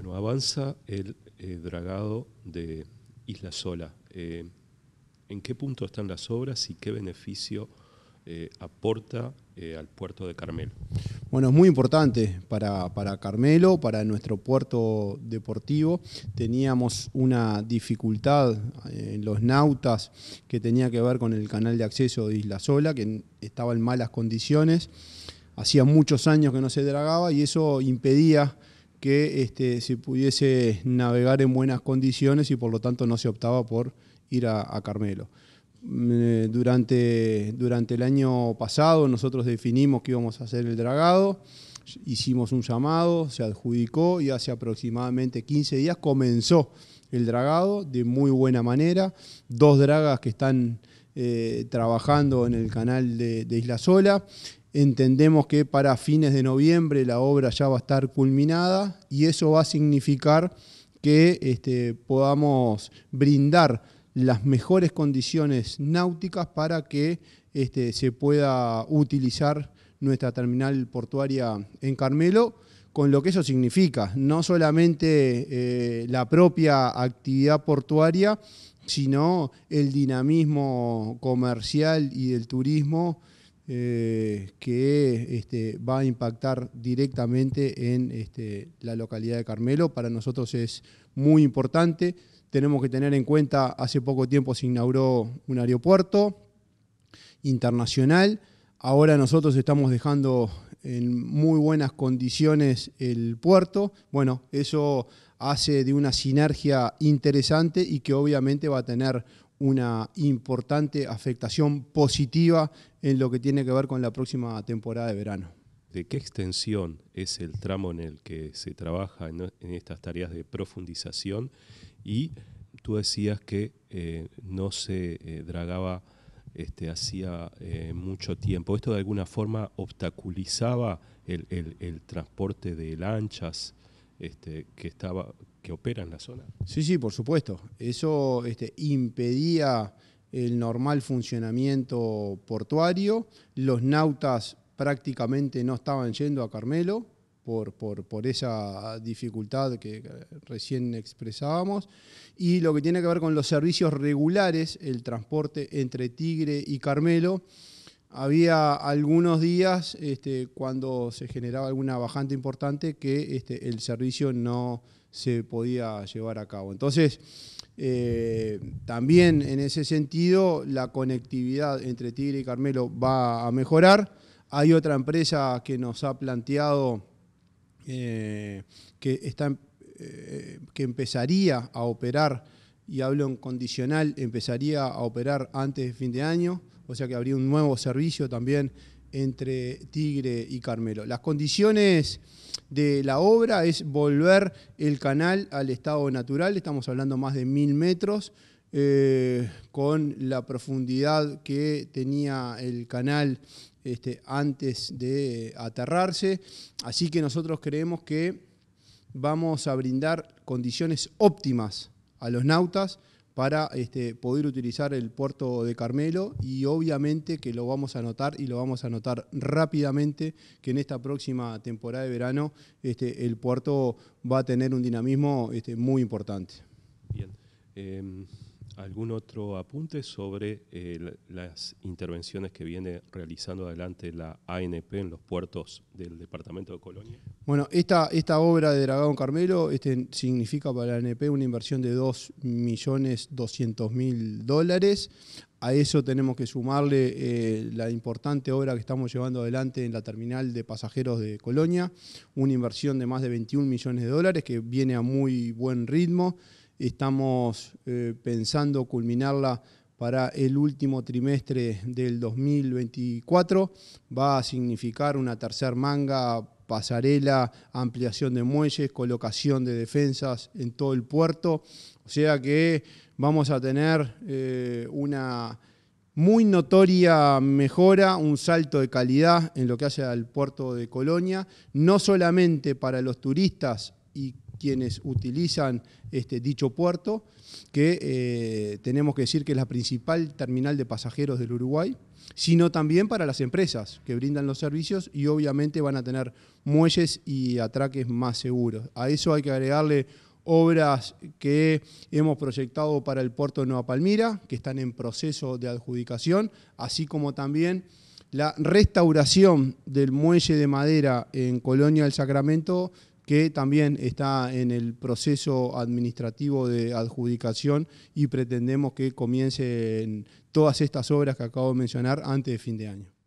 Bueno, avanza el eh, dragado de Isla Sola. Eh, ¿En qué punto están las obras y qué beneficio eh, aporta al puerto de Carmelo? Bueno, es muy importante para, para, Carmelo, para nuestro puerto deportivo. Teníamos una dificultad en los nautas que tenía que ver con el canal de acceso de Isla Sola, que estaba en malas condiciones. Hacía muchos años que no se dragaba y eso impedía que este, se pudiese navegar en buenas condiciones y por lo tanto no se optaba por ir a, Carmelo. Mm, eh, durante, durante el año pasado nosotros definimos que íbamos a hacer el dragado, hicimos un llamado, se adjudicó y hace aproximadamente 15 días comenzó el dragado de muy buena manera. Dos dragas que están eh, trabajando en el canal de Isla Sola. Entendemos que para fines de noviembre la obra ya va a estar culminada y eso va a significar que este, podamos brindar las mejores condiciones náuticas para que este, se pueda utilizar nuestra terminal portuaria en Carmelo, con lo que eso significa, no solamente eh, la propia actividad portuaria, sino el dinamismo comercial y del turismo eh, que este, va a impactar directamente en este, la localidad de Carmelo. Para nosotros es muy importante. Tenemos que tener en cuenta, hace poco tiempo se inauguró un aeropuerto internacional. Ahora nosotros estamos dejando en muy buenas condiciones el puerto. Bueno, eso hace de una sinergia interesante y que obviamente va a tener una importante afectación positiva en lo que tiene que ver con la próxima temporada de verano. ¿De qué extensión es el tramo en el que se trabaja en, estas tareas de profundización? Y tú decías que eh, no se eh, dragaba este, hacía eh, mucho tiempo. ¿Esto de alguna forma obstaculizaba el transporte de lanchas? Este, que, estaba, que opera en la zona. Sí, sí, por supuesto. Eso este, impedía el normal funcionamiento portuario. Los nautas prácticamente no estaban yendo a Carmelo por esa dificultad que recién expresábamos. Y lo que tiene que ver con los servicios regulares, el transporte entre Tigre y Carmelo había algunos días este, cuando se generaba alguna bajante importante que este, el servicio no se podía llevar a cabo. Entonces, eh, también en ese sentido, la conectividad entre Tigre y Carmelo va a mejorar. Hay otra empresa que nos ha planteado eh, eh, que empezaría a operar y hablo en condicional, empezaría a operar antes de fin de año, o sea que habría un nuevo servicio también entre Tigre y Carmelo. Las condiciones de la obra es volver el canal al estado natural, estamos hablando más de mil metros, eh, con la profundidad que tenía el canal este, antes de aterrarse. Así que nosotros creemos que vamos a brindar condiciones óptimas a los nautas para este, poder utilizar el puerto de Carmelo y obviamente que lo vamos a notar y lo vamos a notar rápidamente que en esta próxima temporada de verano este, el puerto va a tener un dinamismo este, muy importante. Bien. Em, ¿Algún otro apunte sobre eh, las intervenciones que viene realizando adelante la ANP en los puertos del departamento de Colonia? Bueno, esta, esta obra de Dragón Carmelo este, significa para la ANP una inversión de 2.200.000 dólares. A eso tenemos que sumarle eh, la importante obra que estamos llevando adelante en la terminal de pasajeros de Colonia, una inversión de más de 21 millones de dólares que viene a muy buen ritmo estamos eh, pensando culminarla para el último trimestre del 2024. Va a significar una tercer manga, pasarela, ampliación de muelles, colocación de defensas en todo el puerto. O sea que vamos a tener eh, una muy notoria mejora, un salto de calidad en lo que hace al puerto de Colonia, no solamente para los turistas y quienes utilizan este, dicho puerto, que eh, tenemos que decir que es la principal terminal de pasajeros del Uruguay, sino también para las empresas que brindan los servicios y obviamente van a tener muelles y atraques más seguros. A eso hay que agregarle obras que hemos proyectado para el puerto de Nueva Palmira, que están en proceso de adjudicación, así como también la restauración del muelle de madera en Colonia del Sacramento que también está en el proceso administrativo de adjudicación y pretendemos que comiencen todas estas obras que acabo de mencionar antes de fin de año.